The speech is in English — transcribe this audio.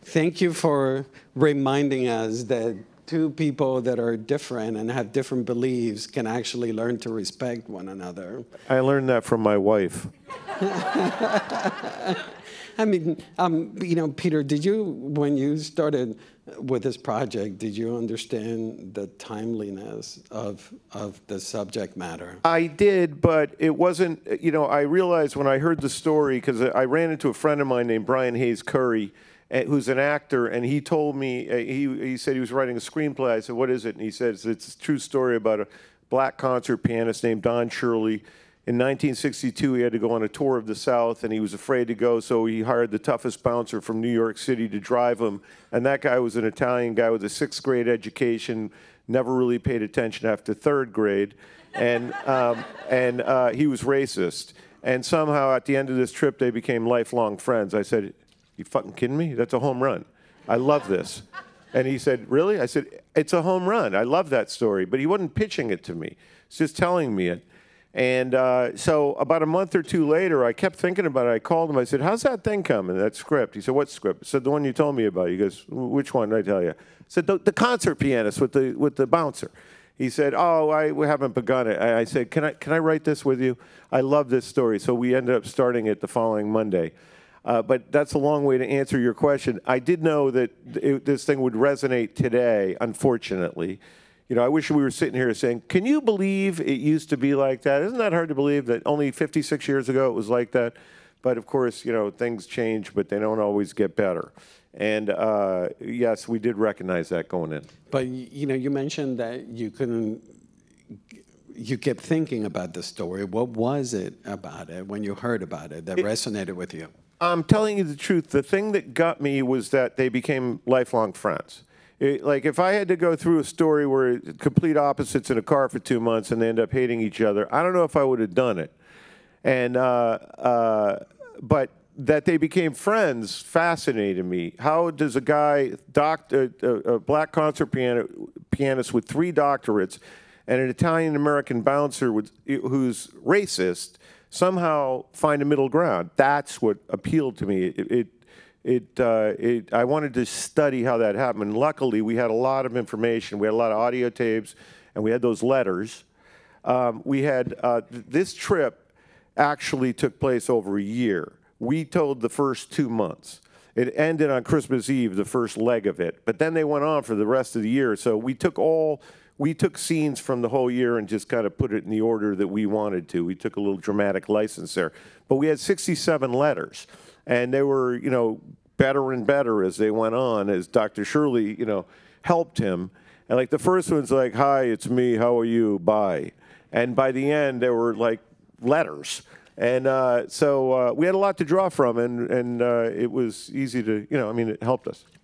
Thank you for reminding us that two people that are different and have different beliefs can actually learn to respect one another. I learned that from my wife. I mean, um, you know, Peter, did you, when you started with this project, did you understand the timeliness of, of the subject matter? I did, but it wasn't, you know, I realized when I heard the story, because I ran into a friend of mine named Brian Hayes Curry, Eh, who's an actor, and he told me, eh, he, he said he was writing a screenplay. I said, what is it? And he says, it's a true story about a black concert pianist named Don Shirley. In 1962, he had to go on a tour of the South, and he was afraid to go, so he hired the toughest bouncer from New York City to drive him. And that guy was an Italian guy with a sixth grade education, never really paid attention after third grade, and, um, and uh, he was racist. And somehow, at the end of this trip, they became lifelong friends. I said, you fucking kidding me? That's a home run. I love this. And he said, Really? I said, It's a home run. I love that story. But he wasn't pitching it to me, he's just telling me it. And uh, so about a month or two later, I kept thinking about it. I called him. I said, How's that thing coming, that script? He said, What script? I said, The one you told me about. He goes, Which one did I tell you? I said, The, the concert pianist with the, with the bouncer. He said, Oh, I we haven't begun it. I, I said, can I, can I write this with you? I love this story. So we ended up starting it the following Monday. Uh, but that's a long way to answer your question. I did know that it, this thing would resonate today, unfortunately. You know, I wish we were sitting here saying, can you believe it used to be like that? Isn't that hard to believe that only 56 years ago it was like that? But of course, you know, things change, but they don't always get better. And uh, yes, we did recognize that going in. But, you know, you mentioned that you couldn't you kept thinking about the story. What was it about it when you heard about it that it, resonated with you? I'm telling you the truth. The thing that got me was that they became lifelong friends. It, like if I had to go through a story where complete opposites in a car for two months and they end up hating each other, I don't know if I would have done it. And uh, uh, but that they became friends fascinated me. How does a guy, doctor, a, a black concert piano, pianist with three doctorates, and an Italian American bouncer with, who's racist? somehow find a middle ground. That's what appealed to me. It, it, it, uh, it, I wanted to study how that happened. Luckily, we had a lot of information. We had a lot of audio tapes, and we had those letters. Um, we had uh, th this trip actually took place over a year. We told the first two months. It ended on Christmas Eve, the first leg of it, but then they went on for the rest of the year. So we took all we took scenes from the whole year and just kind of put it in the order that we wanted to. We took a little dramatic license there, but we had 67 letters, and they were you know better and better as they went on as Dr. Shirley you know helped him. And like the first one's like, "Hi, it's me. How are you? Bye." And by the end, there were like letters. And uh, so uh, we had a lot to draw from, and, and uh, it was easy to, you know, I mean, it helped us.